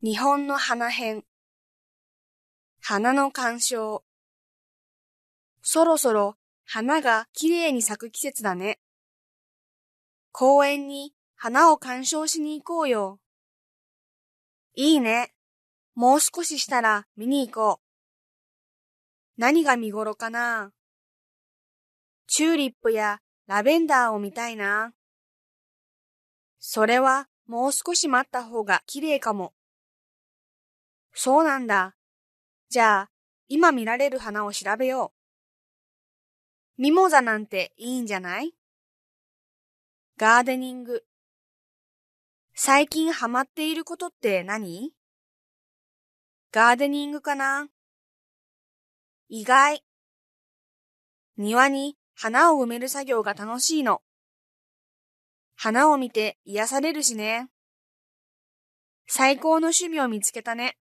日本の花編。花の鑑賞。そろそろ花が綺麗に咲く季節だね。公園に花を鑑賞しに行こうよ。いいね。もう少ししたら見に行こう。何が見頃かなチューリップやラベンダーを見たいな。それはもう少し待った方が綺麗かも。そうなんだ。じゃあ、今見られる花を調べよう。ミモザなんていいんじゃないガーデニング。最近ハマっていることって何ガーデニングかな意外。庭に花を埋める作業が楽しいの。花を見て癒されるしね。最高の趣味を見つけたね。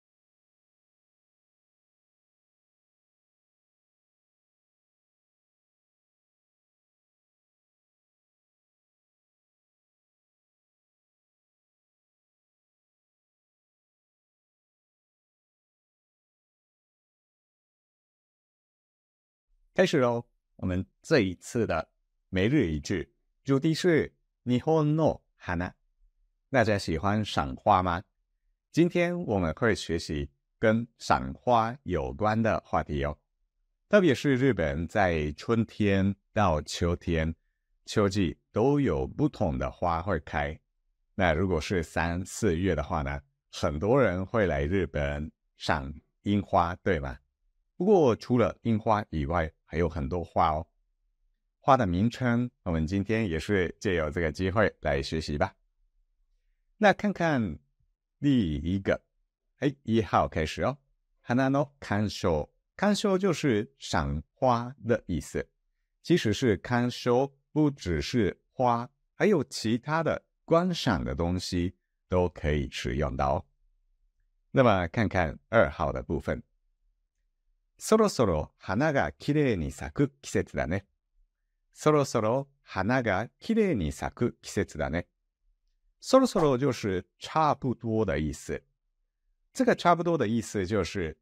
开始喽！我们这一次的每日一句主题是日本の o no hana”，大家喜欢赏花吗？今天我们会学习跟赏花有关的话题哟。特别是日本在春天到秋天，秋季都有不同的花会开。那如果是三四月的话呢，很多人会来日本赏樱花，对吗？不过除了樱花以外，还有很多花哦，花的名称，我们今天也是借由这个机会来学习吧。那看看第一个，哎，一号开始哦，hana no k a n s h o a n s h o 就是赏花的意思。即使是 k a s h o 不只是花，还有其他的观赏的东西都可以使用到。那么看看二号的部分。そろそろ花がきれいに咲く季節だね。そろそろ花がきれいに咲く季節だね。そろそろ就是差不多的意思。这个差不多的意思就是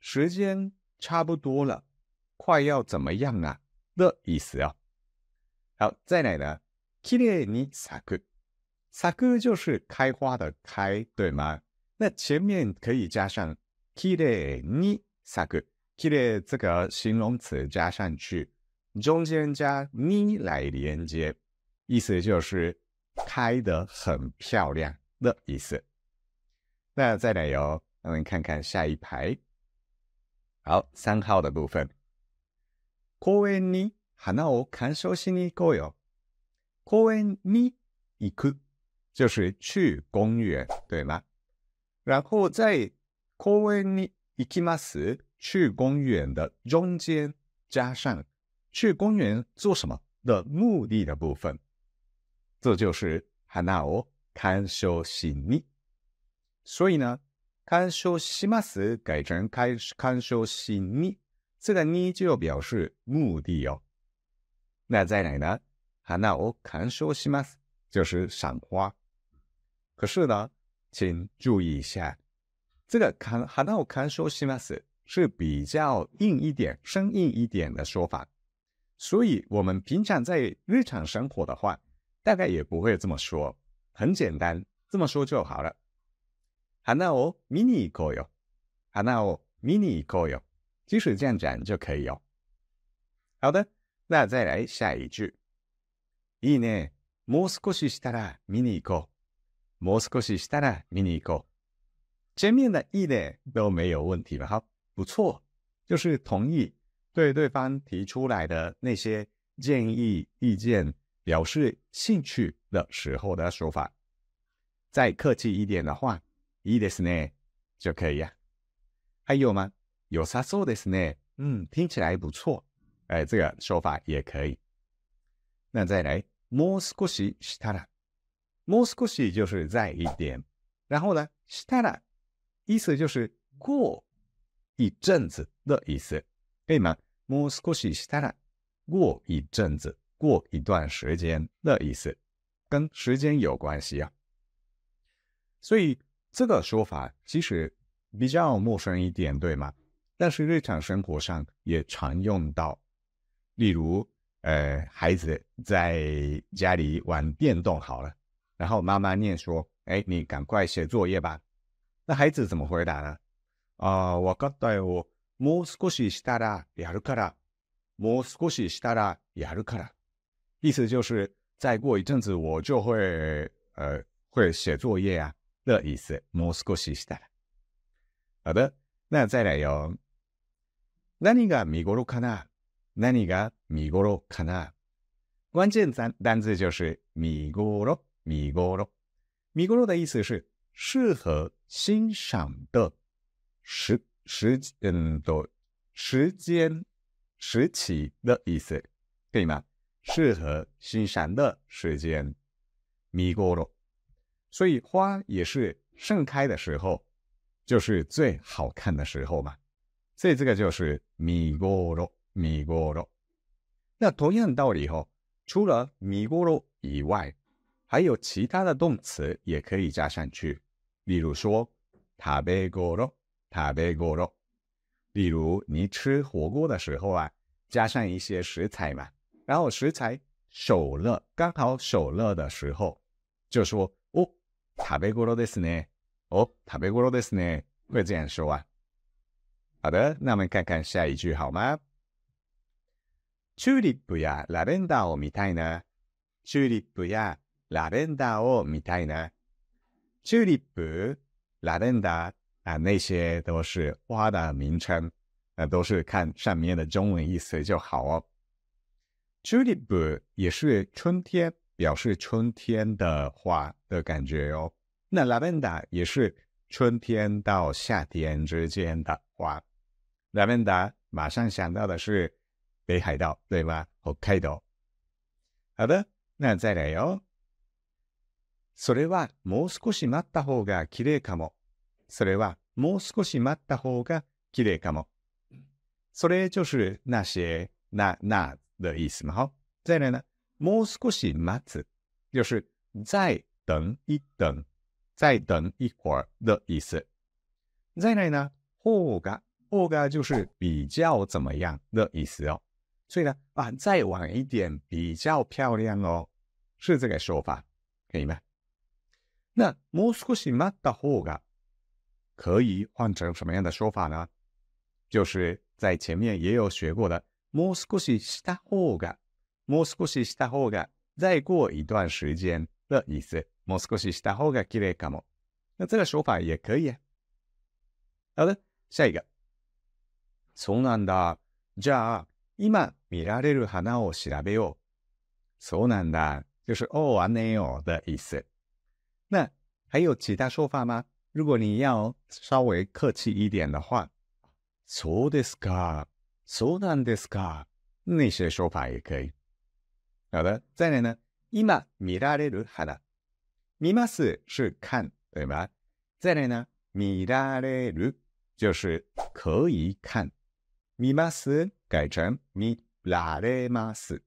时间差不多了，快要怎么样啊的意思啊。好，再来呢，きれいに咲く。咲く就是开花的开，对吗？那前面可以加上きれいに咲く。系列这个形容词加上去，中间加你来连接，意思就是开得很漂亮的意思。那再来哟，我们看看下一排。好，三号的部分，公園に花を観賞しに行こうよ。公園に行く就是去公园，对吗？然后再公園に行きます。去公园的中间加上去公园做什么的目的的部分，这就是哈那哦，看賞しに。所以呢，看賞します改成开看観賞し这个呢就表示目的哦。那再来呢，哈那哦，看賞します就是赏花。可是呢，请注意一下，这个看哈那哦，看賞します。是比较硬一点、生硬一点的说法，所以我们平常在日常生活的话，大概也不会这么说。很简单，这么说就好了。ハナをミニコよ、ハナをミニコよ，就是这样讲就可以哦。好的，那再来下一句。イネ、もう少ししたらミニコ、もう少ししたらミニコ、前面的イネ都没有问题吧？好。不错，就是同意对对方提出来的那些建议、意见表示兴趣的时候的说法。再客气一点的话，いですね就可以呀。还有吗？有さそうですね。嗯，听起来不错。哎，这个说法也可以。那再来、もう少ししたら、もう少し就是在一点，然后呢、したら意思就是过。一阵子的意思，对吗？もう少ししたら，过一阵子，过一段时间的意思，跟时间有关系啊。所以这个说法其实比较陌生一点，对吗？但是日常生活上也常用到，例如，呃，孩子在家里玩电动好了，然后妈妈念说：“哎，你赶快写作业吧。”那孩子怎么回答呢？ああ、わかったよ。もう少ししたらやるから。もう少ししたらやるから。意思就是，再过一阵子我就会呃会写作业啊的意思。もう少ししたら。好的，那再来よ。何が見頃かな？何が見頃かな？关键单单字就是見锅罗，米锅罗，見锅罗的意思是适合欣赏的时时间，嗯，都时间时期的意思，可以吗？适合欣赏的时间，米咕罗。所以花也是盛开的时候，就是最好看的时候嘛。所以这个就是米咕罗，米咕罗。那同样的道理哦，除了米咕罗以外，还有其他的动词也可以加上去，例如说，タベゴロ。食べごろ。例如，你吃火锅的时候啊，加上一些食材嘛，然后食材熟了，刚好熟了的时候，就说“哦，食べごろですね。哦，食べごろですね。”会这样说啊。好的，那我们看看下一句好吗？チューリップやラベンダーみたいな、チューリップやラベンダーたいな、チューリップ、ラベンダー。啊，那些都是花的名称，那都是看上面的中文意思就好哦。j u l i a 也是春天，表示春天的花的感觉哦。那 l a v e n d 也是春天到夏天之间的花。l a v e n d 马上想到的是北海道，对吗？Hokkaido。好的，那再来哦。それはもう少し待った方が綺麗かも。それはもう少し待った方が綺麗かも。それ就是那些那那的意思嘛。好，再来呢，もう少し待つ，就是再等一等，再等一会儿的意思。再来呢，后が后が就是比较怎么样的意思哦。所以呢，啊，再晚一点比较漂亮哦，是这个说法，可以吗？那もう少し待った方が可以换成什么样的说法呢？就是在前面也有学过的，もう少しした方が、もう少しした方が再过一段时间的意思。もう少しした方がきれかも。那这个说法也可以。好的，下一个。そうなんだ。じゃあ今見られる花を調べよう。そうなんだ，就是哦，啊，那哦”的意思。那还有其他说法吗？如果你要稍微客气一点的话，すうですか、すうなんですか，那些说法也可以。好的，再来呢。今ま見られる花、みます是看，对吧？再来呢、みられる就是可以看。みます改成みられるます，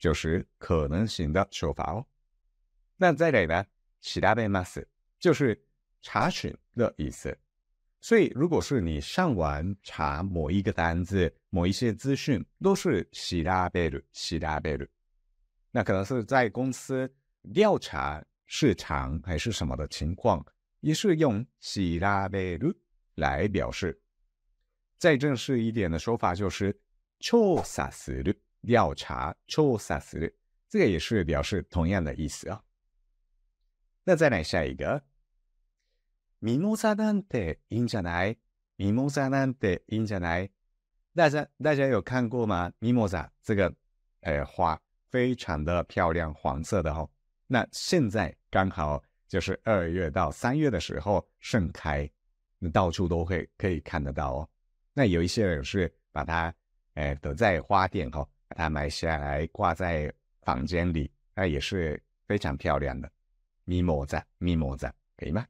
就是可能性的说法哦。那再来呢、調べます就是。查询的意思，所以如果是你上完查某一个单子、某一些资讯，都是希拉贝鲁希拉贝鲁，那可能是在公司调查市场还是什么的情况，也是用希拉贝鲁来表示。再正式一点的说法就是调查する调查调查する，这个也是表示同样的意思啊。那再来下一个。米莫萨なんていいじゃない？米莫萨なんていいじゃない？大家大家有看过吗？米莫萨这个呃花非常的漂亮，黄色的哈。那现在刚好就是二月到三月的时候盛开，到处都会可以看得到哦。那有一些人是把它呃，得在花店哈把它买下来挂在房间里，那也是非常漂亮的。米莫萨，米莫萨，可以吗？